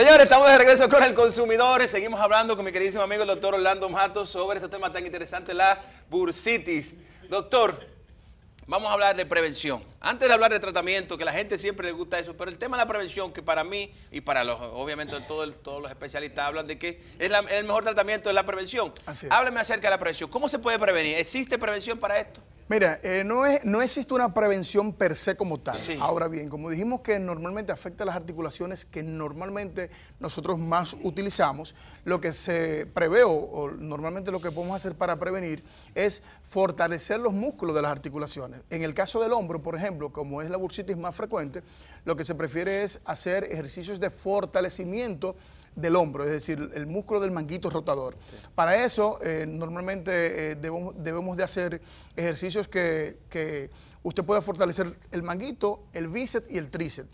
Señores, estamos de regreso con el consumidor. Seguimos hablando con mi queridísimo amigo el doctor Orlando Matos sobre este tema tan interesante, la bursitis. Doctor, vamos a hablar de prevención. Antes de hablar de tratamiento, que a la gente siempre le gusta eso, pero el tema de la prevención, que para mí y para los, obviamente todos los especialistas hablan de que es el mejor tratamiento es la prevención. Así acerca de la prevención. ¿Cómo se puede prevenir? ¿Existe prevención para esto? Mira, eh, no, es, no existe una prevención per se como tal. Ahora bien, como dijimos que normalmente afecta a las articulaciones que normalmente nosotros más utilizamos, lo que se prevé o normalmente lo que podemos hacer para prevenir es fortalecer los músculos de las articulaciones. En el caso del hombro, por ejemplo, como es la bursitis más frecuente, lo que se prefiere es hacer ejercicios de fortalecimiento del hombro, es decir, el músculo del manguito rotador. Para eso, eh, normalmente eh, debemos, de hacer ejercicios que, que usted pueda fortalecer el manguito, el bíceps y el tríceps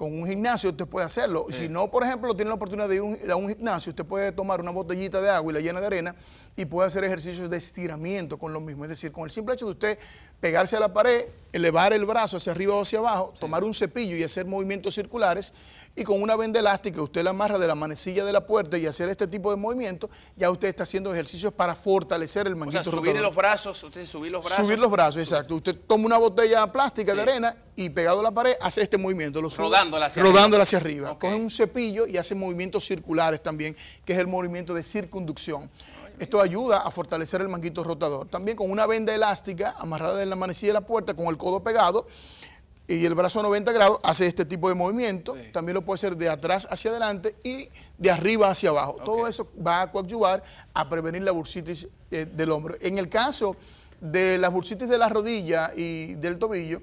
con un gimnasio usted puede hacerlo. Si no, por ejemplo, tiene la oportunidad de ir a un gimnasio, usted puede tomar una botellita de agua y la llena de arena y puede hacer ejercicios de estiramiento con lo mismo. Es decir, con el simple hecho de usted pegarse a la pared, elevar el brazo hacia arriba o hacia abajo, tomar un cepillo y hacer movimientos circulares y con una venda elástica usted la amarra de la manecilla de la puerta y hacer este tipo de movimientos, ya usted está haciendo ejercicios para fortalecer el manguito. O subir los brazos, usted subir los brazos. Subir los brazos, exacto. Usted toma una botella plástica de arena y pegado a la pared hace este movimiento. rodándola hacia hacia arriba. con un cepillo y hace movimientos circulares también, que es el movimiento de circunducción. Esto ayuda a fortalecer el manguito rotador. También con una venda elástica amarrada en la manecilla de la puerta con el codo pegado y el brazo a 90 grados hace este tipo de movimiento. También lo puede hacer de atrás hacia adelante y de arriba hacia abajo. Todo eso va a coadyuvar a prevenir la bursitis eh, del hombro. En el caso de la bursitis de la rodilla y del tobillo,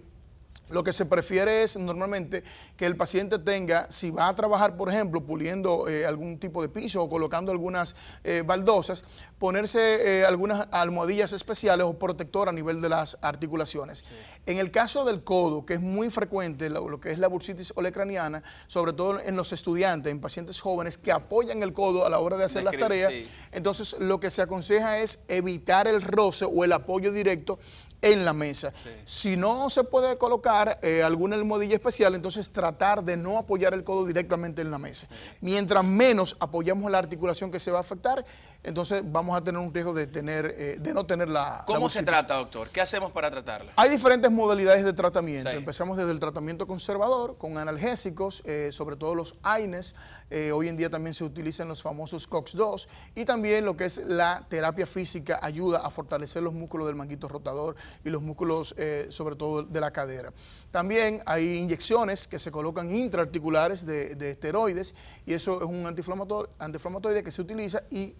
lo que se prefiere es normalmente que el paciente tenga, si va a trabajar, por ejemplo, puliendo eh, algún tipo de piso o colocando algunas eh, baldosas, ponerse eh, algunas almohadillas especiales o protector a nivel de las articulaciones. En el caso del codo, que es muy frecuente lo, que es la bursitis olecraniana, sobre todo en los estudiantes, en pacientes jóvenes que apoyan el codo a la hora de hacer las tareas, entonces lo que se aconseja es evitar el roce o el apoyo directo en la mesa. Si no se puede colocar eh, alguna almohadilla especial, entonces tratar de no apoyar el codo directamente en la mesa. Mientras menos apoyamos la articulación que se va a afectar, entonces vamos a tener un riesgo de, tener, eh, de no tener la... ¿Cómo se trata, doctor? ¿Qué hacemos para tratarla? Hay diferentes modalidades de tratamiento. Empezamos desde el tratamiento conservador, con analgésicos, eh, sobre todo los AINES. Eh, hoy en día también se utilizan los famosos COX-2 y también lo que es la terapia física ayuda a fortalecer los músculos del manguito rotador y los músculos sobre todo de la cadera. También hay inyecciones que se colocan intraarticulares de, esteroides y eso es un antiinflamatorio, antiinflamatoide que se utiliza y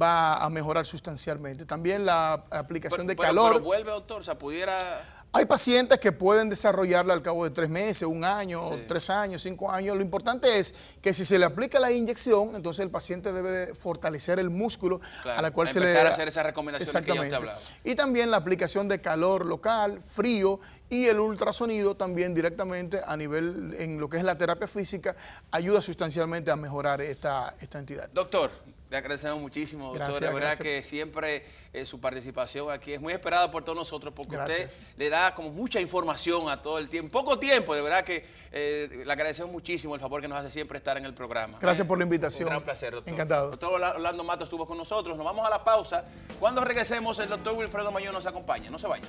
va a mejorar sustancialmente. También la aplicación de calor. Pero vuelve, doctor, o sea, pudiera... Hay pacientes que pueden desarrollarla al cabo de tres meses, un año, tres años, cinco años. Lo importante es que si se le aplica la inyección, entonces el paciente debe fortalecer el músculo a la cual se le... Empezar a hacer esa recomendación Exactamente. Y también la aplicación de calor local, frío y el ultrasonido también directamente a nivel, en lo que es la terapia física, ayuda sustancialmente a mejorar esta, esta entidad. Doctor, le agradecemos muchísimo, doctor. de verdad que siempre eh, su participación aquí es muy esperada por todos nosotros porque usted le da como mucha información a todo el tiempo. Poco tiempo, de verdad que eh, le agradecemos muchísimo el favor que nos hace siempre estar en el programa. Gracias por la invitación. Un gran placer, doctor. Encantado. Doctor Orlando Mato estuvo con nosotros. Nos vamos a la pausa. Cuando regresemos, el doctor Wilfredo Mayor nos acompaña. No se vayan.